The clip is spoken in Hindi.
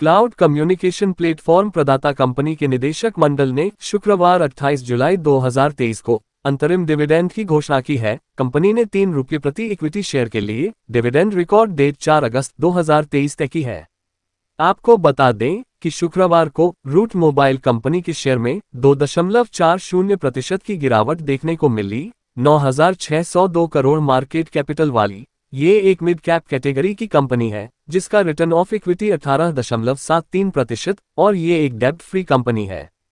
क्लाउड कम्युनिकेशन प्लेटफॉर्म प्रदाता कंपनी के निदेशक मंडल ने शुक्रवार 28 जुलाई 2023 को अंतरिम डिविडेंड की घोषणा की है कंपनी ने तीन रुपये प्रति इक्विटी शेयर के लिए डिविडेंड रिकॉर्ड डेट 4 अगस्त 2023 तय की है आपको बता दें कि शुक्रवार को रूट मोबाइल कंपनी के शेयर में दो दशमलव चार शून्य प्रतिशत की गिरावट देखने को मिली दो करोड़ मार्केट कैपिटल वाली ये एक मिड कैप कैटेगरी की कंपनी है जिसका रिटर्न ऑफ इक्विटी अठारह प्रतिशत और ये एक डेब्ट फ्री कंपनी है